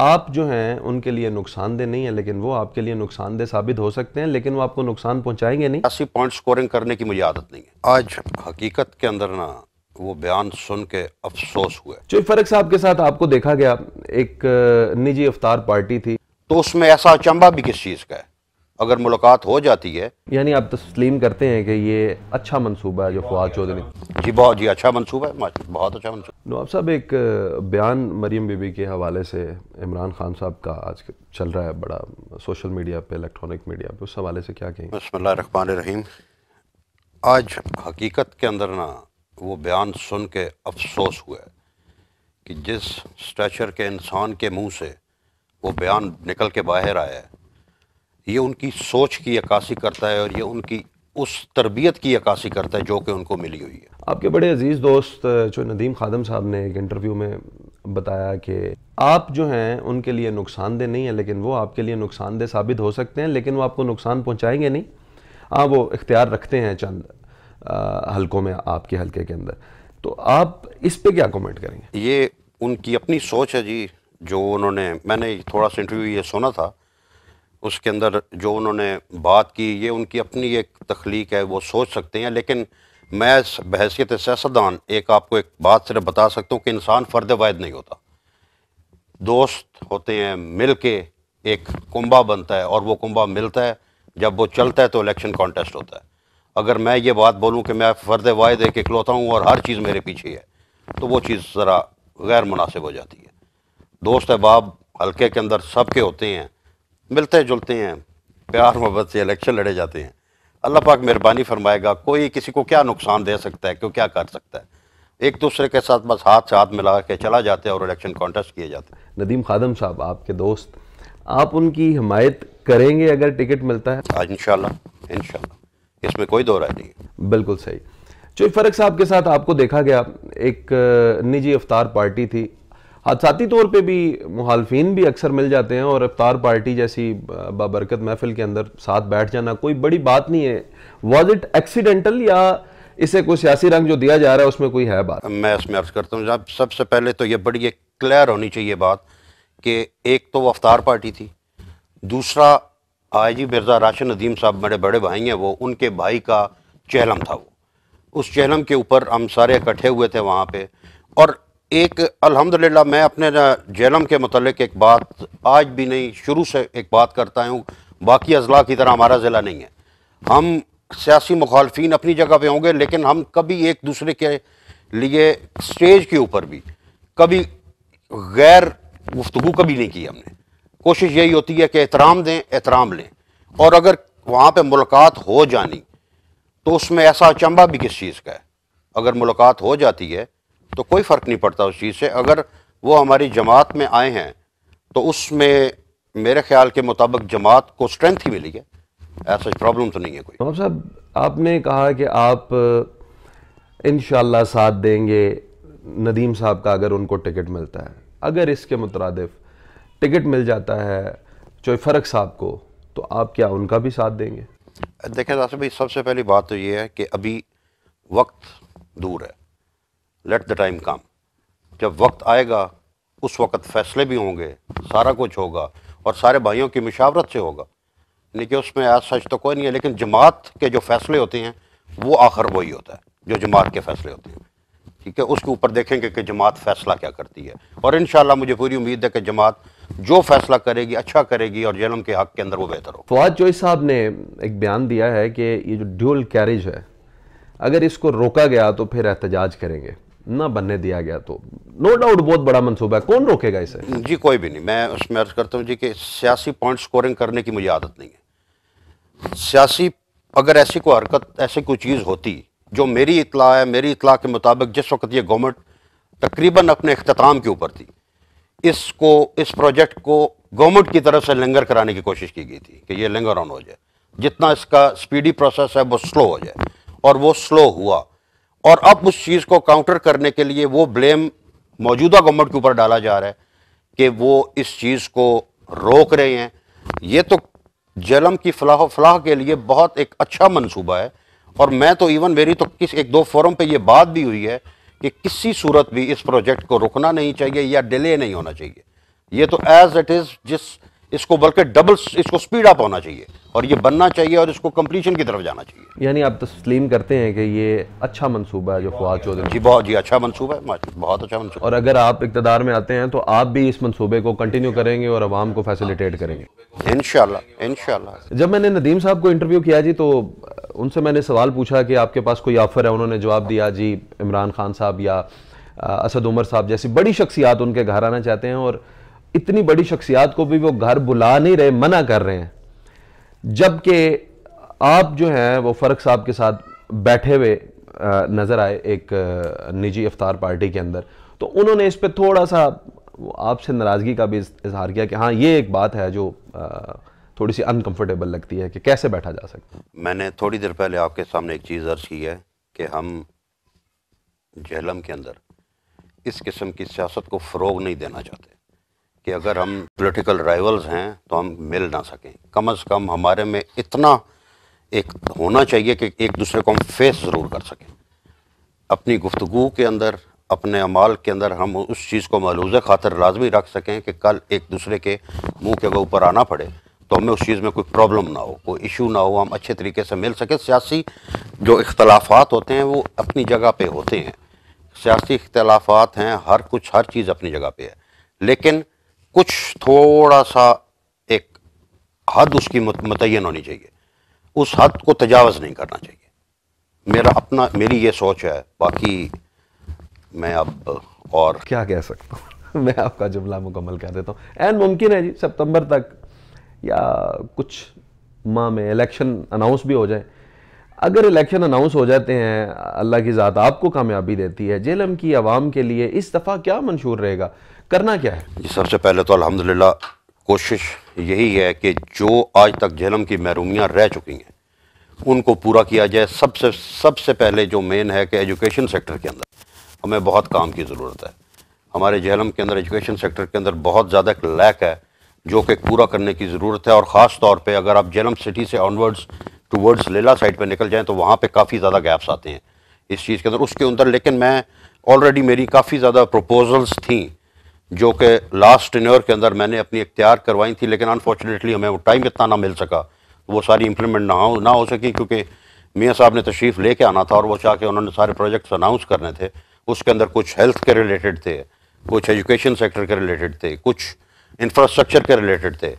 आप जो हैं उनके लिए नुकसानदेह नहीं है लेकिन वो आपके लिए नुकसानदेह साबित हो सकते हैं लेकिन वो आपको नुकसान पहुंचाएंगे नहीं अस्सी पॉइंट स्कोरिंग करने की मुझे आदत नहीं है आज हकीकत के अंदर ना वो बयान सुन के अफसोस हुए जो फरक साहब के साथ आपको देखा गया एक निजी अफतार पार्टी थी तो उसमें ऐसा अचंबा भी किस चीज़ का है अगर मुलाकात हो जाती है यानी आप तस्लीम करते हैं कि ये अच्छा मनसूबा है जो फवाद चौधरी जी बहुत जी अच्छा मनसूबा है बहुत अच्छा मनसूबा नवाब साहब एक बयान मरीम बीबी के हवाले से इमरान खान साहब का आज चल रहा है बड़ा सोशल मीडिया पे इलेक्ट्रॉनिक मीडिया पे उस हवाले से क्या कहेंगे रखमान रहीम आज हकीकत के अंदर ना वो बयान सुन के अफसोस हुआ है कि जिस स्ट्रेचर के इंसान के मुँह से वो बयान निकल के बाहर आया है ये उनकी सोच की अक्सी करता है और ये उनकी उस तरबियत की अक्सी करता है जो कि उनको मिली हुई है आपके बड़े अजीज़ दोस्त जो नदीम खादम साहब ने एक इंटरव्यू में बताया कि आप जो हैं उनके लिए नुकसानदेह नहीं है लेकिन वो आपके लिए नुकसानदेह साबित हो सकते हैं लेकिन वो आपको नुकसान पहुँचाएंगे नहीं हाँ वो इख्तियार रखते हैं चंद हल्कों में आपके हल्के के अंदर तो आप इस पर क्या कॉमेंट करेंगे ये उनकी अपनी सोच है जी जो उन्होंने मैंने थोड़ा सा इंटरव्यू ये सुना था उसके अंदर जो उन्होंने बात की ये उनकी अपनी एक तख्लीक है वो सोच सकते हैं लेकिन मैं बहसीत सियासतदान एक आपको एक बात सिर्फ बता सकता हूँ कि इंसान फ़र्द वायद नहीं होता दोस्त होते हैं मिल के एक कुंभा बनता है और वो कुंभा मिलता है जब वो चलता है तो इलेक्शन कॉन्टेस्ट होता है अगर मैं ये बात बोलूँ कि मैं फ़र्द वायद एक इकलौता हूँ और हर चीज़ मेरे पीछे है तो वो चीज़ ज़रा गैर मुनासिब हो जाती है दोस्त अहबाब हल्के के अंदर सब के होते हैं मिलते जुलते हैं प्यार मोहब्बत से इलेक्शन लड़े जाते हैं अल्लाह पाक मेहरबानी फरमाएगा कोई किसी को क्या नुकसान दे सकता है क्यों क्या कर सकता है एक दूसरे के साथ बस हाथ से हाथ मिला के चला जाते हैं और इलेक्शन कॉन्टेस्ट किए जाते हैं नदीम खादम साहब आपके दोस्त आप उनकी हिमायत करेंगे अगर टिकट मिलता है इन शाह इसमें कोई दो राय नहीं बिल्कुल सही चोई फरक साहब के साथ आपको देखा गया एक निजी अवतार पार्टी थी हादसाती तौर पे भी मुहालफिन भी अक्सर मिल जाते हैं और अफ्तार पार्टी जैसी बाबरकत महफिल के अंदर साथ बैठ जाना कोई बड़ी बात नहीं है वॉज इट एक्सीडेंटल या इसे कोई सियासी रंग जो दिया जा रहा है उसमें कोई है बात मैं इसमें अर्ज करता हूँ जब सबसे पहले तो ये बड़ी एक क्लियर होनी चाहिए बात कि एक तो वो अफ्तार पार्टी थी दूसरा आई जी मिर्ज़ा राशन नदीम साहब मेरे बड़े भाई हैं वो उनके भाई का चहलम था वो उस चहलम के ऊपर हम सारे इकट्ठे हुए थे वहाँ पे और एक अल्हम्दुलिल्लाह मैं अपने जेलम के मतलब एक बात आज भी नहीं शुरू से एक बात करता हूँ बाकी अजला की तरह हमारा ज़िला नहीं है हम सियासी मुखालफी अपनी जगह पे होंगे लेकिन हम कभी एक दूसरे के लिए स्टेज के ऊपर भी कभी गैर गुफ्तु कभी नहीं की हमने कोशिश यही होती है कि एहतराम दें एहतराम लें और अगर वहाँ पर मुलाकात हो जानी तो उसमें ऐसा अचंबा भी किस चीज़ का है अगर मुलाकात हो जाती है तो कोई फ़र्क नहीं पड़ता उस चीज़ से अगर वो हमारी जमात में आए हैं तो उसमें मेरे ख्याल के मुताबिक जमात को स्ट्रेंथ ही मिली है ऐसा प्रॉब्लम तो नहीं है कोई नवाब साहब आपने कहा कि आप इन साथ देंगे नदीम साहब का अगर उनको टिकट मिलता है अगर इसके मुतरदफ टिकट मिल जाता है चोई फ़र्क साहब को तो आप क्या उनका भी साथ देंगे देखें दासब भाई सबसे पहली बात तो ये है कि अभी वक्त दूर है लेट द टाइम कम जब वक्त आएगा उस वक्त फैसले भी होंगे सारा कुछ होगा और सारे भाइयों की मशावरत से होगा यानी कि उसमें आज सच तो कोई नहीं है लेकिन जमात के जो फैसले होते हैं वो आखिर वही होता है जो जमात के फैसले होते हैं ठीक है उसके ऊपर देखेंगे कि जमात फैसला क्या करती है और इन मुझे पूरी उम्मीद है कि जमात जो फैसला करेगी अच्छा करेगी और जलम के हक के अंदर वो बेहतर हो फवाद तो जोई साहब ने एक बयान दिया है कि ये जो ड्यूल कैरेज है अगर इसको रोका गया तो फिर एहतजाज करेंगे ना बनने दिया गया तो नो डाउट बहुत बड़ा मनसूबा है कौन रोकेगा इसे जी कोई भी नहीं मैं उसमें अर्ज करता हूँ जी कि सियासी पॉइंट स्कोरिंग करने की मुझे आदत नहीं है सियासी अगर ऐसी कोई हरकत ऐसी कोई चीज़ होती जो मेरी इतला है मेरी इतला के मुताबिक जिस वक्त ये गवर्नमेंट तकरीबन अपने अख्ताम के ऊपर थी इसको इस प्रोजेक्ट को गवर्नमेंट की तरफ से लंगर कराने की कोशिश की गई थी कि ये लंगर ऑन हो जाए जितना इसका स्पीडी प्रोसेस है वो स्लो हो जाए और वो स्लो हुआ और अब उस चीज़ को काउंटर करने के लिए वो ब्लेम मौजूदा गवर्नमेंट के ऊपर डाला जा रहा है कि वो इस चीज़ को रोक रहे हैं ये तो जलम की फलाह फलाह के लिए बहुत एक अच्छा मनसूबा है और मैं तो इवन मेरी तो किस एक दो फोरम पे ये बात भी हुई है कि किसी सूरत भी इस प्रोजेक्ट को रुकना नहीं चाहिए या डिले नहीं होना चाहिए ये तो एज़ इट इज़ जिस इसको बल्कि डबल इसको स्पीड अप होना चाहिए और ये बनना चाहिए और इसको कंप्लीशन की तरफ जाना चाहिए यानी आप तस्लीम करते हैं कि ये अच्छा मनसूबा है जो फवाद चौधरी जी बहुत जी अच्छा मनसूबा है बहुत अच्छा मनसूबा और अगर आप इकतदार में आते हैं तो आप भी इस मनसूबे को कंटिन्यू करेंगे और आवाम को फैसिलिटेट करेंगे इनशाला इनशाला जब मैंने नदीम साहब को इंटरव्यू किया जी तो उनसे मैंने सवाल पूछा कि आपके पास कोई ऑफ़र है उन्होंने जवाब दिया जी इमरान खान साहब या असद उमर साहब जैसी बड़ी शख्सियात उनके घर आना चाहते हैं और इतनी बड़ी शख्सियात को भी वो घर बुला नहीं रहे मना कर रहे हैं जबकि आप जो हैं वो फ़र्क साहब के साथ बैठे हुए नज़र आए एक निजी अफ्तार पार्टी के अंदर तो उन्होंने इस पर थोड़ा सा आपसे नाराज़गी का भी इजहार किया कि हाँ ये एक बात है जो थोड़ी सी अनकंफर्टेबल लगती है कि कैसे बैठा जा सकता है मैंने थोड़ी देर पहले आपके सामने एक चीज़ अर्ज की है कि हम जहलम के अंदर इस किस्म की सियासत को फ़रोग नहीं देना चाहते कि अगर हम पॉलिटिकल राइवल्स हैं तो हम मिल ना सकें कम अज़ कम हमारे में इतना एक होना चाहिए कि एक दूसरे को हम फेस ज़रूर कर सकें अपनी गुफ्तु के अंदर अपने अमाल के अंदर हम उस चीज़ को मलूज़ खातर लाजमी रख सकें कि कल एक दूसरे के मुंह के ऊपर आना पड़े तो हमें उस चीज़ में कोई प्रॉब्लम ना हो कोई इशू ना हो हम अच्छे तरीके से मिल सकें सियासी जो इख्तलाफात होते हैं वो अपनी जगह पे होते हैं सियासी इख्तलाफात हैं हर कुछ हर चीज़ अपनी जगह पे है लेकिन कुछ थोड़ा सा एक हद उसकी मुतयन होनी चाहिए उस हद को तजावज़ नहीं करना चाहिए मेरा अपना मेरी ये सोच है बाकी मैं अब और क्या कह सकता हूँ मैं आपका जुमला मुकम्मल कर देता हूँ एन मुमकिन है जी सितंबर तक या कुछ माह में इलेक्शन अनाउंस भी हो जाए अगर इलेक्शन अनाउंस हो जाते हैं अल्लाह की ज़ात आपको कामयाबी देती है जेलम की आवाम के लिए इस दफ़ा क्या मंशूर रहेगा करना क्या है जी सबसे पहले तो अलहमदिल्ला कोशिश यही है कि जो आज तक जेलम की महरूमियाँ रह चुकी हैं उनको पूरा किया जाए सबसे सबसे पहले जो मेन है कि एजुकेशन सेक्टर के अंदर हमें बहुत काम की ज़रूरत है हमारे जहलम के अंदर एजुकेशन सेक्टर के अंदर बहुत ज़्यादा एक लैक है जो कि पूरा करने की ज़रूरत है और ख़ास तौर पर अगर आप जहलम सिटी से ऑनवर्ड्स टूवर्ड्स लेला साइड पे निकल जाएं तो वहाँ पे काफ़ी ज़्यादा गैप्स आते हैं इस चीज़ के अंदर उसके अंदर लेकिन मैं ऑलरेडी मेरी काफ़ी ज़्यादा प्रपोजल्स थी जो कि लास्ट इन के अंदर मैंने अपनी इख्तियार करवाई थी लेकिन अनफॉर्चुनेटली हमें वो टाइम इतना ना मिल सका वो सारी इम्प्लीमेंट ना हो ना हो सकी क्योंकि मियाँ साहब ने तशरीफ़ कर आना था और वो चाह के उन्होंने सारे प्रोजेक्ट्स अनाउंस करने थे उसके अंदर कुछ हेल्थ के रिलेटेड थे कुछ एजुकेशन सेक्टर के रिलेटेड थे कुछ इंफ्रास्ट्रक्चर के रिलेटेड थे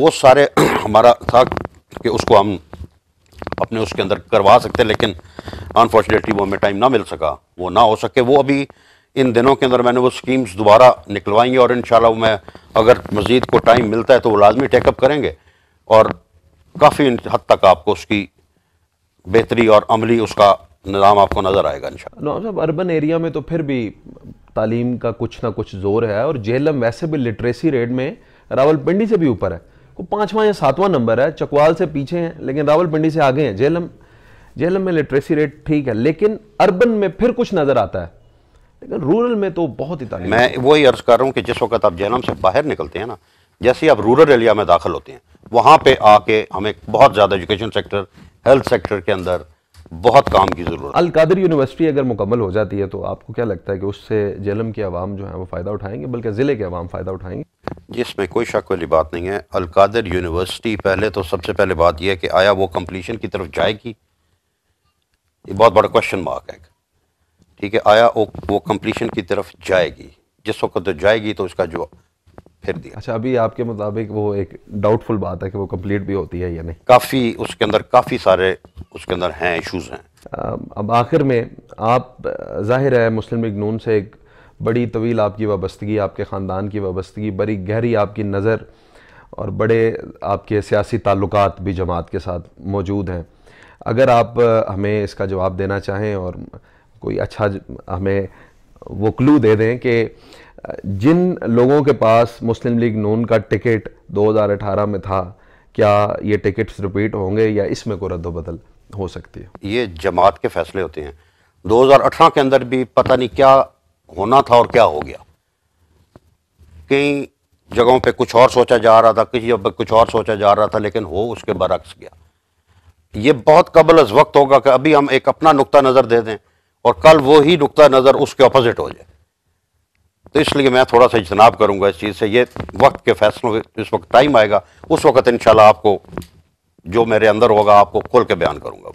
वो सारे हमारा था कि उसको हम अपने उसके अंदर करवा सकते लेकिन अनफॉर्चुनेटली वो हमें टाइम ना मिल सका वो ना हो सके वो अभी इन दिनों के अंदर मैंने वो स्कीम्स दोबारा निकलवाई हैं और इन मैं अगर मज़ीद को टाइम मिलता है तो वो लाजमी टेकअप करेंगे और काफ़ी हद तक आपको उसकी बेहतरी और अमली उसका निज़ाम आपको नज़र आएगा इन साहब अर्बन एरिया में तो फिर भी तालीम का कुछ ना कुछ जोर है और जेलम वैसे भी लिटरेसी रेट में रावलपिंडी से भी ऊपर है को पांचवा या सातवां नंबर है चकवाल से पीछे हैं लेकिन रावलपिंडी से आगे हैं जेलम जेलम में लिटरेसी रेट ठीक है लेकिन अर्बन में फिर कुछ नज़र आता है लेकिन रूरल में तो बहुत ही तारीफ मैं वही अर्ज़ कर रहा हूँ कि जिस वक्त आप जेलम से बाहर निकलते हैं ना जैसे आप रूरल एरिया में दाखिल होते हैं वहाँ पर आके हमें बहुत ज़्यादा एजुकेशन सेक्टर हेल्थ सेक्टर के अंदर बहुत काम की ज़रूरत अलकादर यूनिवर्सिटी अगर मुकम्मल हो जाती है तो आपको क्या लगता है कि उससे जेलम के आवाम जो है वो फ़ायदा उठाएंगे बल्कि ज़िले के अवाम फ़ायदा उठाएंगे जिसमें कोई शक वाली बात नहीं है अलकादर यूनिवर्सिटी पहले तो सबसे पहले बात यह है कि आया वो कम्पलीशन की तरफ जाएगी ये बहुत बड़ा क्वेश्चन मार्क है ठीक है आया वो कम्पलीशन की तरफ जाएगी जिस वक्त तो जाएगी तो उसका जो फिर दिया अच्छा अभी आपके मुताबिक वो एक डाउटफुल बात है कि वो कंप्लीट भी होती है या नहीं काफ़ी उसके अंदर काफ़ी सारे उसके अंदर हैं इश्यूज़ हैं अब आखिर में आप जाहिर है मुस्लिम लीग नून से एक बड़ी तवील आपकी वाबस्तगी आपके ख़ानदान की वाबस्तगी बड़ी गहरी आपकी नज़र और बड़े आपके सियासी ताल्लुक भी जमात के साथ मौजूद हैं अगर आप हमें इसका जवाब देना चाहें और कोई अच्छा हमें वो क्लू दे दें कि जिन लोगों के पास मुस्लिम लीग नून का टिकट 2018 में था क्या ये टिकट्स रिपीट होंगे या इसमें कोई रद्दबदल हो सकती है ये जमात के फैसले होते हैं 2018 के अंदर भी पता नहीं क्या होना था और क्या हो गया कई जगहों पे कुछ और सोचा जा रहा था किसी जगह कुछ और सोचा जा रहा था लेकिन हो उसके बरक्स गया ये बहुत कबल अज वक्त होगा कि अभी हम एक अपना नुकता नज़र दे दें और कल वो ही नुकता नज़र उसके अपोज़िट हो जाए तो इसलिए मैं थोड़ा सा इजनाब करूँगा इस चीज़ से ये वक्त के फैसलों इस वक्त टाइम आएगा उस वक्त इन आपको जो मेरे अंदर होगा आपको खोल के बयान करूँगा